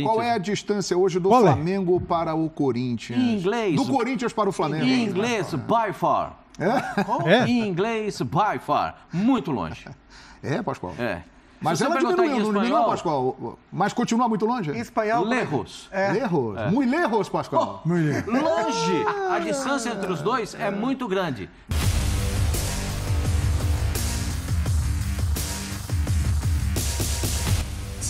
Qual é a distância hoje do é? Flamengo para o Corinthians? Em inglês. Do Corinthians para o Flamengo. Em inglês, by far. É? é? Em inglês, by far. Muito longe. É, Pascoal? É. Mas ela diminuiu, espanhol, diminuiu, Pascoal. Mas continua muito longe? Em espanhol. Lerros. É. Lerros. É. Muito lerros, Pascoal. Oh, longe. A distância entre os dois é muito grande.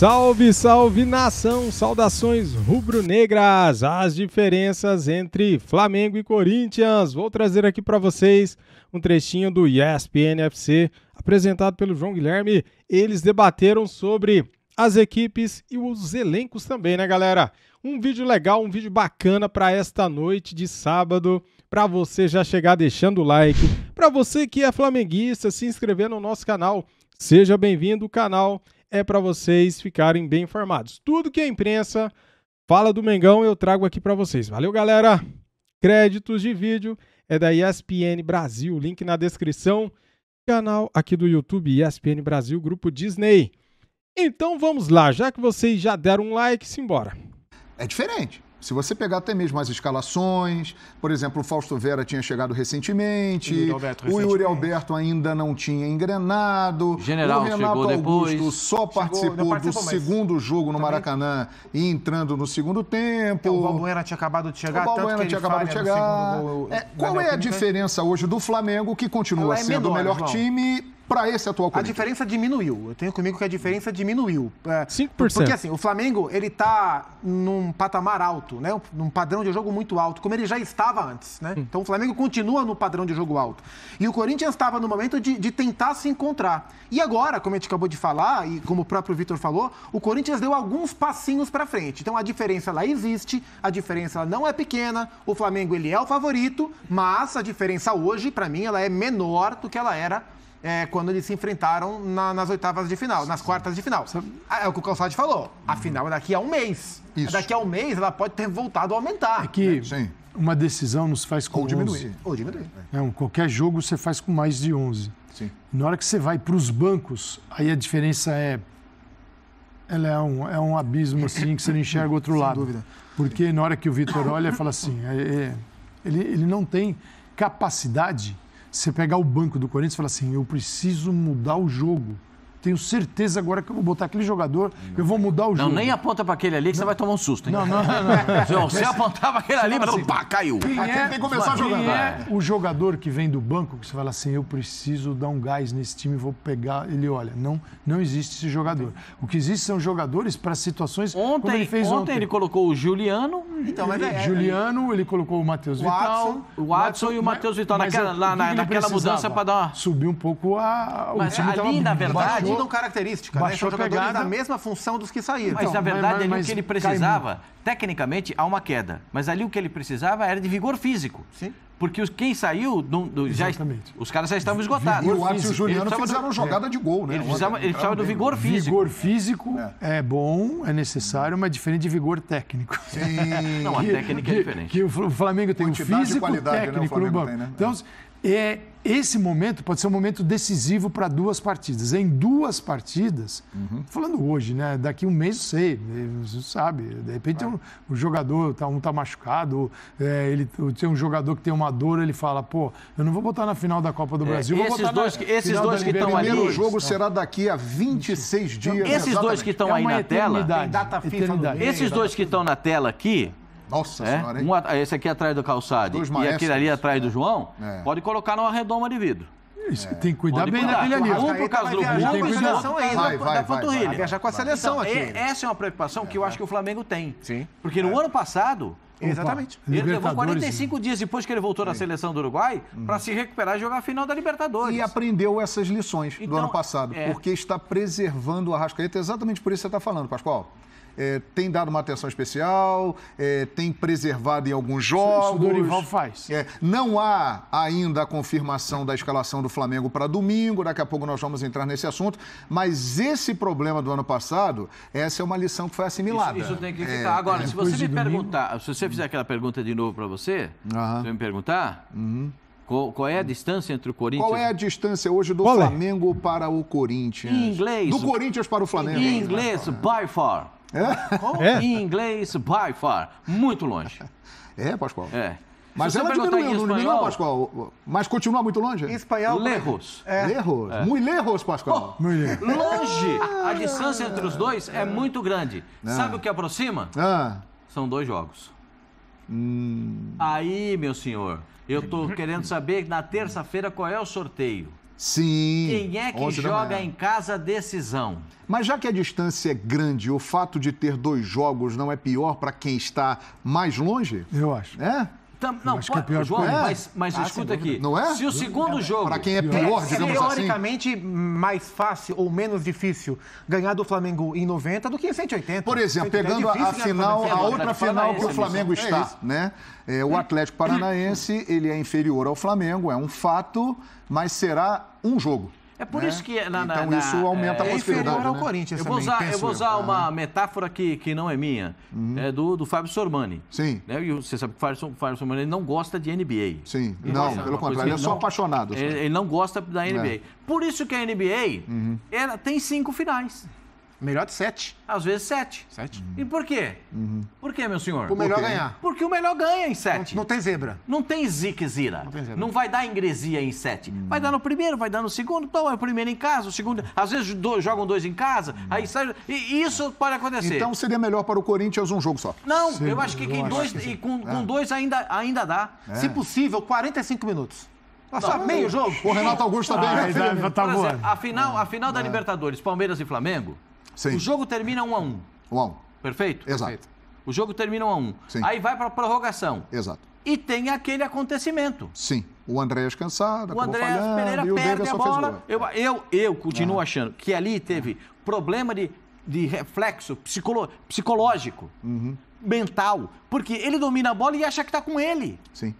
Salve, salve nação! Saudações rubro-negras! As diferenças entre Flamengo e Corinthians. Vou trazer aqui para vocês um trechinho do ESPN FC apresentado pelo João Guilherme. Eles debateram sobre as equipes e os elencos também, né, galera? Um vídeo legal, um vídeo bacana para esta noite de sábado, para você já chegar deixando o like, para você que é flamenguista, se inscrever no nosso canal. Seja bem-vindo, canal é para vocês ficarem bem informados. Tudo que a imprensa fala do Mengão eu trago aqui para vocês. Valeu, galera! Créditos de vídeo é da ESPN Brasil, link na descrição. Canal aqui do YouTube ESPN Brasil, grupo Disney. Então vamos lá, já que vocês já deram um like, simbora. É diferente. Se você pegar até mesmo as escalações, por exemplo, o Fausto Vera tinha chegado recentemente, Yuri Alberto, recentemente. o Yuri Alberto ainda não tinha engrenado, General o Renato Augusto depois. só participou, chegou, participou do segundo jogo no Também. Maracanã e entrando no segundo tempo. Então, o Balbuena tinha acabado de chegar, o Balbuena tinha acabado de chegar. Gol, é, qual é a diferença hoje do Flamengo, que continua é sendo menor, o melhor João. time para esse atual Corinthians? A diferença diminuiu. Eu tenho comigo que a diferença diminuiu. É, 5%. Porque assim, o Flamengo, ele tá num patamar alto, né? Num padrão de jogo muito alto, como ele já estava antes, né? Hum. Então o Flamengo continua no padrão de jogo alto. E o Corinthians estava no momento de, de tentar se encontrar. E agora, como a gente acabou de falar, e como o próprio Vitor falou, o Corinthians deu alguns passinhos para frente. Então a diferença lá existe, a diferença não é pequena, o Flamengo ele é o favorito, mas a diferença hoje, para mim, ela é menor do que ela era é, quando eles se enfrentaram na, nas oitavas de final, nas quartas de final. Ah, é o que o Calçade falou. A final é daqui a um mês. Isso. Daqui a um mês ela pode ter voltado a aumentar. É que né? Sim. uma decisão nos faz com Ou diminuir. 11. Ou diminuir. É, um, qualquer jogo você faz com mais de 11. Sim. Na hora que você vai para os bancos, aí a diferença é ela é um, é um abismo assim que você não enxerga o outro Sem lado. Dúvida. Porque na hora que o Vitor olha, fala assim, é, é, ele, ele não tem capacidade você pegar o banco do Corinthians e falar assim: eu preciso mudar o jogo tenho certeza agora que eu vou botar aquele jogador, eu vou mudar o não, jogo. Não, nem aponta para aquele ali que não. você vai tomar um susto. Hein? Não, não, não. Se você apontar para aquele ali, assim, pá, caiu. Quem é, tem que começar a jogar. é o jogador que vem do banco que você fala assim, eu preciso dar um gás nesse time, vou pegar ele, olha, não, não existe esse jogador. O que existe são jogadores para situações ontem, como ele fez ontem. Ontem ele colocou o Juliano. Então, mas é, é. Juliano, ele colocou o Matheus Vital. O Watson e o Matheus Vital naquela, lá, naquela mudança para dar uma... Subir um pouco a... O mas time ali, na verdade, mudam característica, né? Então, baixou né? São jogadores pegada. da mesma função dos que saíram. Mas, então, na verdade, mas, mas, ali o que ele precisava, tecnicamente, há uma queda. Mas ali o que ele precisava era de vigor físico. Sim. Porque os, quem saiu, do, do, já, os caras já estavam esgotados. Vigor o Arthur e o Juliano fizeram do, jogada de gol, né? Ele precisava, ele precisava do vigor físico. Vigor físico é. é. bom, é necessário, mas diferente de vigor técnico. Sim. Não, a técnica é que, é diferente. Que, que o Flamengo tem Quantidade físico, técnico né? o Flamengo tem, né? Então, é, é esse momento pode ser um momento decisivo para duas partidas. Em duas partidas, uhum. falando hoje, né? Daqui um mês sei, você sabe. De repente um, um, jogador, tá, um tá machucado, ou, é, ele tem um jogador que tem uma dor, ele fala, pô, eu não vou botar na final da Copa do é, Brasil. É, esses dois, que, esses dois que estão ali. O primeiro jogo será daqui a 26 então, dias. Esses exatamente. dois que estão é aí na tela. Eternidade. Esses né? dois que estão na tela aqui nossa é? senhora, hein? Um, esse aqui atrás do calçado Dois e maestros, aquele ali atrás do é. João, é. pode colocar numa redoma de vidro. Isso, é. Tem que cuidar Pode bem daquele ali. Um por causa do Rubens, um seleção ainda vai, vai, da panturrilha. Vai viajar com a seleção então, aqui. É, essa é uma preocupação que eu acho que o Flamengo tem. Sim. Porque no ano passado... Exatamente. Ele levou 45 né? dias depois que ele voltou da seleção do Uruguai uhum. para se recuperar e jogar a final da Libertadores. E aprendeu essas lições então, do ano então, passado, é. porque está preservando o Arrascaeta. Exatamente por isso que você está falando, Pascoal é, tem dado uma atenção especial, é, tem preservado em alguns jogos. Isso o Dorival faz. É, não há ainda a confirmação da escalação do Flamengo para domingo, daqui a pouco nós vamos entrar nesse assunto, mas esse problema do ano passado, essa é uma lição que foi assimilada. Isso, isso tem que ficar. É, Agora, é. se você me perguntar, se você fizer aquela pergunta de novo para você, uhum. você me perguntar, uhum. Qual, é a distância entre o Corinthians? Qual é a distância hoje do Qual é? Flamengo é? para o Corinthians? Em inglês. Do Corinthians para o Flamengo. Em inglês, by far. É? é. Em inglês, by far. Muito longe. É, Pascoal? É. Mas ela diminuiu, espanhol, diminuiu, Pascoal. Mas continua muito longe? Em espanhol. Lerros. É. Lerros. É. é. Muito lerros, Pascoal. Oh, longe. A ah. distância entre os dois é muito grande. Ah. Sabe o que aproxima? Ah. São dois jogos. Hum. Aí, meu senhor, eu tô querendo saber na terça-feira qual é o sorteio. Sim. Quem é que joga em casa decisão? Mas já que a distância é grande, o fato de ter dois jogos não é pior para quem está mais longe? Eu acho. É? Tam, não, pode, que é pior João, é. mas, mas ah, escuta aqui. Não é? Se o segundo é, jogo. Para quem é pior, é, digamos assim. teoricamente, assim. mais fácil ou menos difícil ganhar do Flamengo em 90 do que em 180. Por exemplo, 180, é pegando é a final, a outra final que o Flamengo é está, né? o Atlético Paranaense, ele é inferior ao Flamengo, é um fato, mas será um jogo. É por né? isso que... É na, então na, isso aumenta é, a possibilidade. É né? ao Corinthians eu vou também, usar, Eu vou usar eu. Né? uma metáfora que, que não é minha, uhum. é do, do Fábio Sormani. Sim. Né? E você sabe que o Fábio, Fábio Sormani não gosta de NBA. Sim, ele não, pelo contrário, ele é só não, apaixonado. Ele, é, ele, não gosta da NBA. É. Por isso que a NBA uhum. ela tem cinco finais. Melhor de sete. Às vezes sete. Sete. Uhum. E por quê? Uhum. Por quê, meu senhor? O melhor ganhar. Porque o melhor ganha em sete. Não, não tem zebra. Não tem ziquezira. Não, tem zebra. não vai dar ingresia em sete. Uhum. Vai dar no primeiro, vai dar no segundo. Então é o primeiro em casa, o segundo. Às vezes dois, jogam dois em casa, hum. aí sai. E isso pode acontecer. Então seria melhor para o Corinthians um jogo só. Não, Sim, eu acho que, dois, acho que com, é. com, dois ainda, ainda dá. É. Se possível, 45 minutos. Tá só meio jogo. O Renato Augusto também. Tá ah, né? é, tá, tá, tá a final, a final da é. Libertadores, Palmeiras e Flamengo, Sim. O jogo termina 1 a 1. 1 a 1. Perfeito? Exato. Perfeito. O jogo termina 1 a 1. Sim. Aí vai para a prorrogação. Exato. E tem aquele acontecimento. Sim. O Andréas cansado, o Andrés falhando, Pereira e o perde a bola. Eu, eu, eu continuo ah. achando que ali é. teve ah. problema de, de reflexo psicolo, psicológico, uhum. mental, porque ele domina a bola e acha que está com ele. Sim.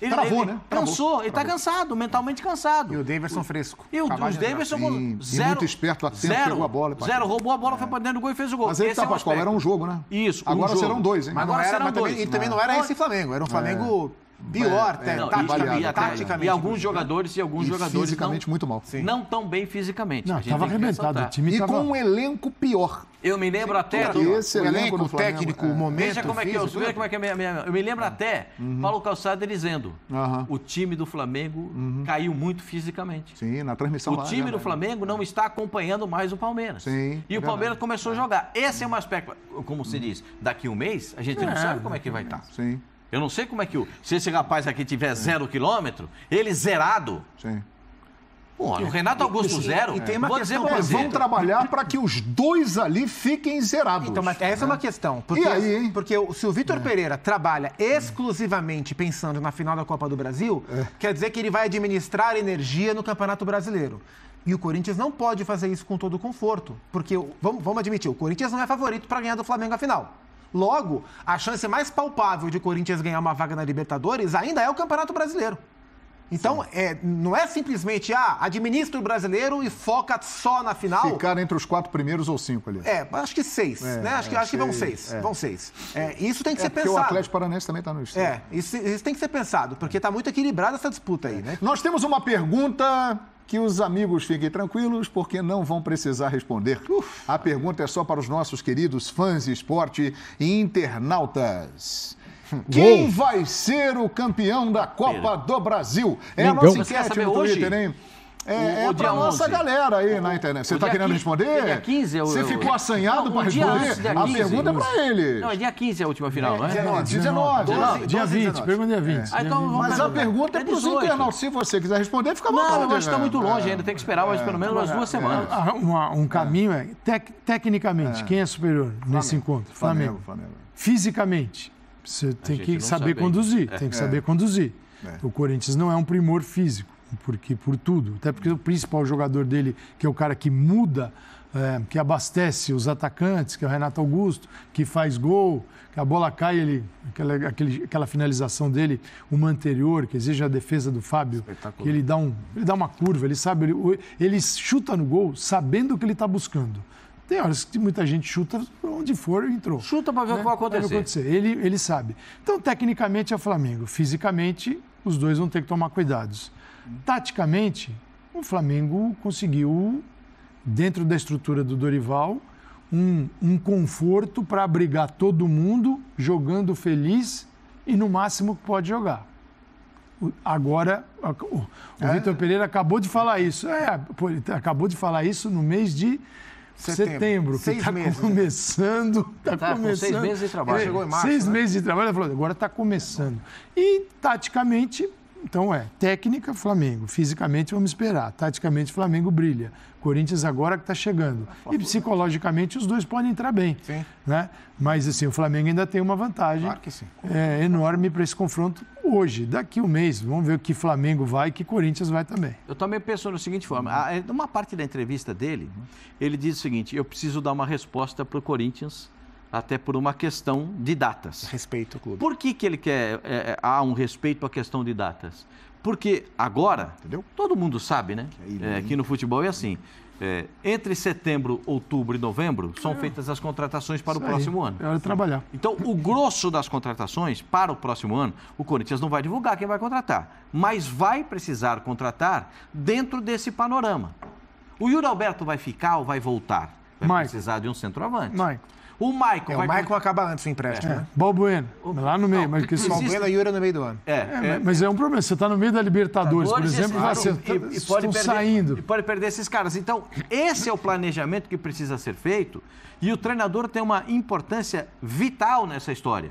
Ele, Travou, ele né? Cansou, Travou. ele tá cansado, mentalmente cansado. E o Davidson fresco. E o, os Davidson assim, zero. muito esperto atento, zero, pegou a bola. Zero, zero, roubou a bola, é. foi pra dentro do gol e fez o gol. Mas ele é tá, Pascoal, era um jogo, né? Isso. Agora um serão dois, hein? Mas agora serão dois. E também né? não era esse Flamengo, era um Flamengo é. Pior, é, não, taticamente, e, taticamente, E alguns né? jogadores e alguns e jogadores. Fisicamente não, muito mal. Sim. Não tão bem fisicamente. Não, estava arrebentado. O time e tava... com um elenco pior. Eu me lembro Sim, até. Do... Esse o elenco, técnico, o é. momento. É veja como é que eu. Veja como é que é minha, minha, eu me lembro é. até uhum. Paulo Calçada dizendo: uhum. o time do Flamengo uhum. caiu muito fisicamente. Sim, na transmissão. O lá, time né, do Flamengo é. não está acompanhando mais o Palmeiras. Sim. E o Palmeiras começou a jogar. Esse é um aspecto, como se uhum. diz, daqui um mês, a gente não sabe como é que vai estar. Tá. Sim. Eu não sei como é que o. Se esse rapaz aqui tiver zero quilômetro, ele zerado. Sim. Pô, o Renato Augusto zero. E tem uma questão, é, vão trabalhar para que os dois ali fiquem zerados. Então, mas essa é, é uma né? questão. Porque, e aí, hein? porque se o Vitor é. Pereira trabalha exclusivamente pensando na final da Copa do Brasil, é. quer dizer que ele vai administrar energia no Campeonato Brasileiro. E o Corinthians não pode fazer isso com todo conforto. Porque, vamos, vamos admitir, o Corinthians não é favorito para ganhar do Flamengo a final. Logo, a chance mais palpável de o Corinthians ganhar uma vaga na Libertadores ainda é o Campeonato Brasileiro. Então, é, não é simplesmente, ah, administra o brasileiro e foca só na final. Ficar entre os quatro primeiros ou cinco ali. É, acho que seis, é, né? Acho, que, acho seis, que vão seis. É. Vão seis. É, isso tem que é, ser pensado. Porque o Atlético Paranaense também está no estado. É, isso, isso, tem que ser pensado, porque está muito equilibrada essa disputa aí, né? Nós temos uma pergunta que os amigos fiquem tranquilos, porque não vão precisar responder. Uf. A pergunta é só para os nossos queridos fãs de esporte e internautas. Hum, Quem Uou. vai ser o campeão da Copa do Brasil? É Mingão. a nossa enquete no Twitter, hoje? hein? É, é pra nossa 11. galera aí na internet. Você está querendo 15, responder? Dia 15 eu, é Você ficou assanhado para responder? 11, a 15, pergunta é para ele. Não, é dia 15 é a última final, né? 19, dia 20, pergunta dia 20. Ah, então, Mas a pergunta é para os internautas. Se você quiser responder, fica bom. Não, nós estamos tá né? muito longe é. ainda. Tem que esperar mais, pelo menos umas é. duas semanas. Ah, um caminho é, tecnicamente, quem é superior nesse encontro? Flamengo. Fisicamente, você tem que saber conduzir. Tem que saber conduzir. O Corinthians não é um primor físico porque por tudo. Até porque o principal jogador dele, que é o cara que muda, é, que abastece os atacantes, que é o Renato Augusto, que faz gol, que a bola cai, ele, aquela, aquele, aquela finalização dele, uma anterior, que exige a defesa do Fábio, que ele dá, um, ele dá uma curva, ele sabe, ele, ele chuta no gol sabendo o que ele está buscando. Tem horas que muita gente chuta para onde for entrou. Chuta para ver né? o que vai acontecer. Ele, ele sabe. Então, tecnicamente é o Flamengo. Fisicamente os dois vão ter que tomar cuidados. Taticamente, o Flamengo conseguiu, dentro da estrutura do Dorival, um, um conforto para abrigar todo mundo, jogando feliz e no máximo que pode jogar. Agora, o, o é. Vitor Pereira acabou de falar isso. É, acabou de falar isso no mês de Setembro. setembro está né? começando. está tá, tá começando. seis meses de trabalho. chegou em março, seis né? meses de trabalho, falou, agora está começando. E, taticamente, então é, técnica, Flamengo. Fisicamente vamos esperar. Taticamente, Flamengo brilha. Corinthians agora que está chegando. E psicologicamente os dois podem entrar bem. Sim. Né? Mas assim, o Flamengo ainda tem uma vantagem claro é, enorme para esse confronto hoje. Daqui um mês, vamos ver o que Flamengo vai e que Corinthians vai também. Eu também penso da seguinte forma. É, uma parte da entrevista dele, ele diz o seguinte, eu preciso dar uma resposta para o Corinthians até por uma questão de datas. Respeito ao clube. Por que, que ele quer. É, é, há um respeito à questão de datas? Porque agora, Entendeu? todo mundo sabe, né? É, é né? que no futebol é assim. É, entre setembro, outubro e novembro são ah. feitas as contratações para Isso o próximo aí. ano. É hora de trabalhar. Então, o grosso das contratações para o próximo ano, o Corinthians não vai divulgar quem vai contratar, mas vai precisar contratar dentro desse panorama. O Yuri Alberto vai ficar ou vai voltar? Vai Mike. precisar de um centroavante. Mike. O Michael. É, o Michael com... acaba antes do empréstimo, é. né? Bueno, é lá no meio. Não, mas que existe... Bueno e Yuri no meio do ano. É, é, é, mas é um problema. Você está no meio da Libertadores, por exemplo, claro, você tá- e, e estão perder, saindo. E pode perder esses caras. Então, esse é o planejamento que precisa ser feito e o treinador tem uma importância vital nessa história.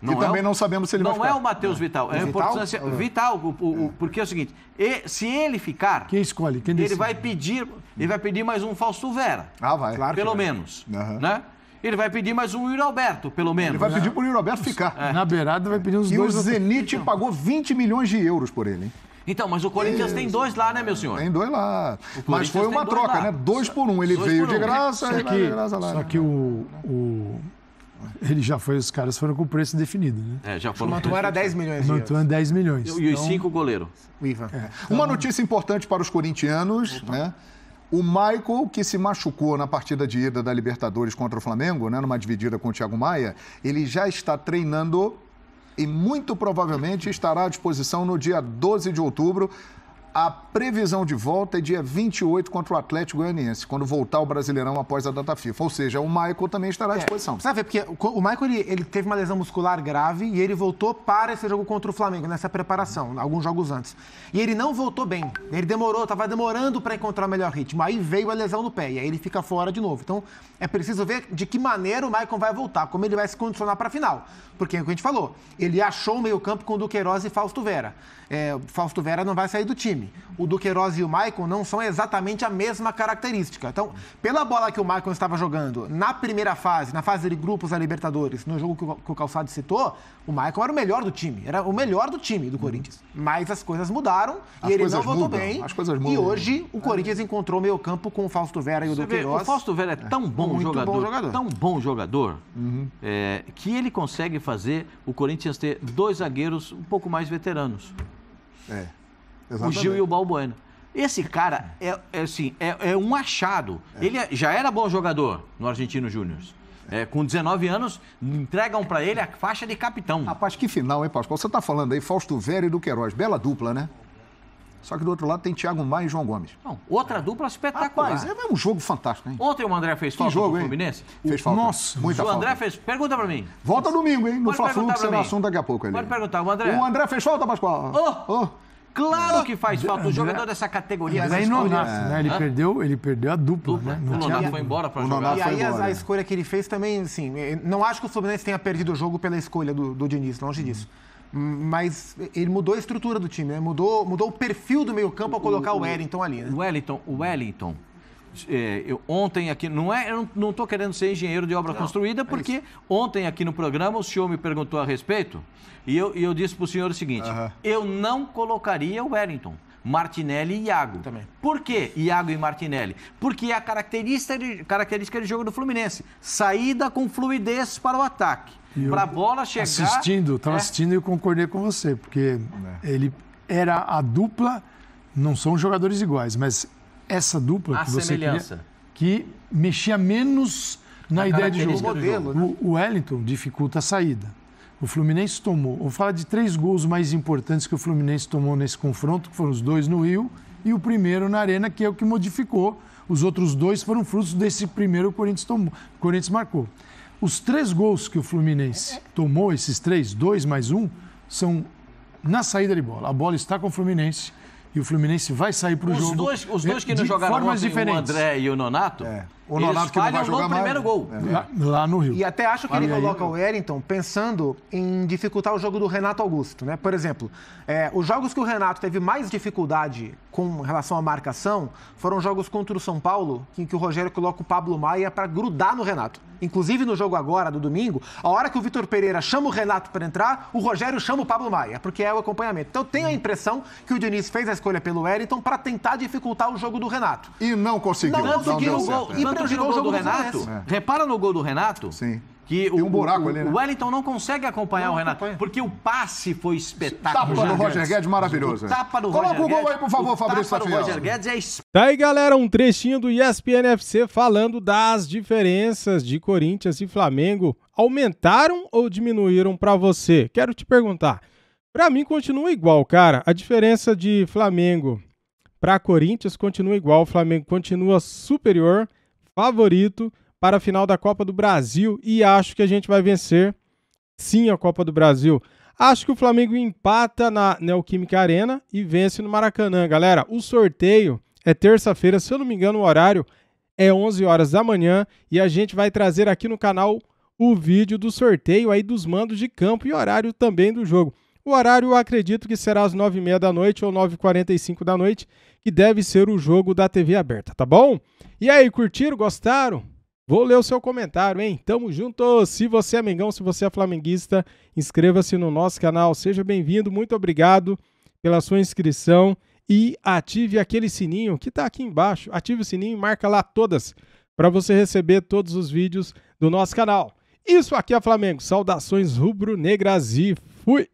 Não e é também o... não sabemos se ele não vai ficar. Não é o Matheus Vital, é a importância vital, ah. vital o, o, é. porque é o seguinte, e, se ele ficar, quem escolhe, quem decide? Ele vai pedir, ele vai pedir mais um Fausto Vera. Ah, vai. Claro pelo menos, uhum. né? Ele vai pedir mais um Yuri Alberto, pelo menos. Ele vai pedir né? para o Yuri Alberto ficar. É. Na beirada vai pedir uns e dois. E o Zenit pagou 20 milhões de euros por ele. Hein? Então, mas o Corinthians Isso. tem dois lá, né, meu senhor? Tem dois lá. Mas foi uma troca, lá. né? Dois por um. Ele dois veio um. de graça, só que, de graça lá. Só né? que o, o ele já foi, os caras foram com o preço definido, né? É, já foram. O Mantuan era 10 milhões. O Mantuan 10 milhões. E, então... os cinco goleiros? Ivan. É, então... Uma notícia importante para os corintianos, Opa. né? O Michael, que se machucou na partida de ida da Libertadores contra o Flamengo, né, numa dividida com o Thiago Maia, ele já está treinando e muito provavelmente estará à disposição no dia 12 de outubro a previsão de volta é dia 28 contra o Atlético Goianiense, quando voltar o Brasileirão após a data FIFA. Ou seja, o Michael também estará à é, disposição. É, sabe, porque o Michael ele, ele, teve uma lesão muscular grave e ele voltou para esse jogo contra o Flamengo, nessa preparação, alguns jogos antes. E ele não voltou bem. Ele demorou, estava demorando para encontrar o melhor ritmo. Aí veio a lesão no pé e aí ele fica fora de novo. Então é preciso ver de que maneira o Michael vai voltar, como ele vai se condicionar para a final. Porque é o que a gente falou, ele achou o meio-campo com o Duqueiroz e Fausto Vera. É, Fausto Vera não vai sair do time dele. O Duqueiroz e o Maicon não são exatamente a mesma característica. Então, pela bola que o Maicon estava jogando na primeira fase, na fase de grupos da Libertadores, no jogo que o Calçado citou, o Maicon era o melhor do time, era o melhor do time do Corinthians. Uhum. Mas as coisas mudaram as e ele não voltou bem. As coisas mudam. E hoje o é. Corinthians encontrou meio campo com o Fausto Vera e o Duqueiroz. o Fausto Vera é, é. tão bom, é, jogador, bom jogador, tão bom jogador, uhum. é, que ele consegue fazer o Corinthians ter dois zagueiros um pouco mais veteranos. É. Exatamente. o Gil e o Balbuena. Esse cara é, é assim, é, é, um achado. É. Ele é, já era bom jogador no Argentino Júnior. É. É, com 19 anos, entregam para ele a faixa de capitão. Rapaz, que final, hein, Pascoal? Você está falando aí Fausto Vera e Duqueiroz. Bela dupla, né? Só que do outro lado tem Thiago Maia e João Gomes. Não, outra dupla espetacular. Rapaz, é um jogo fantástico, hein? Ontem o André fez falta que jogo, Fluminense. Fez falta. Nossa, muita o falta. O André fez... Pergunta pra mim. Volta domingo, hein? No Fla-Flu, que será assunto daqui a pouco. Ali. Pode perguntar. O André... O André fez falta, Pascoal? Oh. Oh. Claro que faz falta. O jogador é. dessa categoria. Mas aí Nonato, é. né? Ele perdeu, ele perdeu a dupla, dupla. né? o Nonato tinha... foi embora para jogar. E aí a, a, escolha que ele fez também, assim, não acho que o Fluminense tenha perdido o jogo pela escolha do, do Diniz, longe disso. Mas ele mudou a estrutura do time, né? mudou, mudou o perfil do meio-campo ao colocar o, o, Wellington ali. Né? Wellington, o Wellington é, eu, ontem aqui, não é, eu não estou querendo ser engenheiro de obra não, construída, é porque é ontem aqui no programa o senhor me perguntou a respeito e eu, e eu disse para o senhor o seguinte: eu não colocaria o Wellington. Martinelli e Iago. Também. Por que Iago e Martinelli? Porque é a característica de, característica de jogo do Fluminense. Saída com fluidez para o ataque. Para a bola chegar... Assistindo, estava é... assistindo e concordei com você, porque é. ele era a dupla, não são jogadores iguais, mas essa dupla a que você queria, que mexia menos na a ideia de jogo. Modelo, né? O Wellington dificulta a saída. O Fluminense tomou. Vou falar de três gols mais importantes que o Fluminense tomou nesse confronto, que foram os dois no Rio e o primeiro na Arena, que é o que modificou. Os outros dois foram frutos desse primeiro que o Corinthians, tomou, o Corinthians marcou. Os três gols que o Fluminense tomou, esses três, dois mais um, são na saída de bola. A bola está com o Fluminense e o Fluminense vai sair para o jogo. Dois, os dois é que não jogaram ontem, diferentes. o André e o Nonato, é. O Eles Nonato que não vai jogar no mais. primeiro né? gol. É. Lá, lá, no Rio. E até acho que ele coloca o Wellington pensando em dificultar o jogo do Renato Augusto, né? Por exemplo, é, os jogos que o Renato teve mais dificuldade com relação à marcação foram jogos contra o São Paulo, em que o Rogério coloca o Pablo Maia para grudar no Renato. Inclusive no jogo agora, do domingo, a hora que o Vitor Pereira chama o Renato para entrar, o Rogério chama o Pablo Maia, porque é o acompanhamento. Então eu tenho a impressão que o Diniz fez a escolha pelo Wellington para tentar dificultar o jogo do Renato. E não conseguiu. Não, conseguiu. o gol. certo, né? e, do Renato. É. Repara no gol do Renato. Sim. Que Tem o, um buraco o, ali, né? O Wellington não consegue acompanhar não, o Renato, porque o passe foi espetacular. Tapa do Roger Guedes, maravilhoso. O é. tapa do Roger Coloca Guedes. o gol aí, por favor, Fabrício tapa do Roger Guedes é Tá aí, galera, um trechinho do ESPN FC falando das diferenças de Corinthians e Flamengo. Aumentaram ou diminuíram para você? Quero te perguntar. Para mim continua igual, cara. A diferença de Flamengo para Corinthians continua igual. O Flamengo continua superior favorito para a final da Copa do Brasil e acho que a gente vai vencer sim a Copa do Brasil. Acho que o Flamengo empata na Neoquímica Arena e vence no Maracanã. Galera, o sorteio é terça-feira, se eu não me engano, o horário é 11 horas da manhã e a gente vai trazer aqui no canal o vídeo do sorteio aí dos mandos de campo e horário também do jogo. O horário acredito que será às 9h30 da noite ou 9h45 da noite, que deve ser o jogo da TV aberta, tá bom? E aí, curtiram? Gostaram? Vou ler o seu comentário, hein? Tamo junto! Se você é Mengão, se você é flamenguista, inscreva-se no nosso canal. Seja bem-vindo, muito obrigado pela sua inscrição e ative aquele sininho que tá aqui embaixo. Ative o sininho e marca lá todas para você receber todos os vídeos do nosso canal. Isso aqui é Flamengo. Saudações rubro-negras e fui!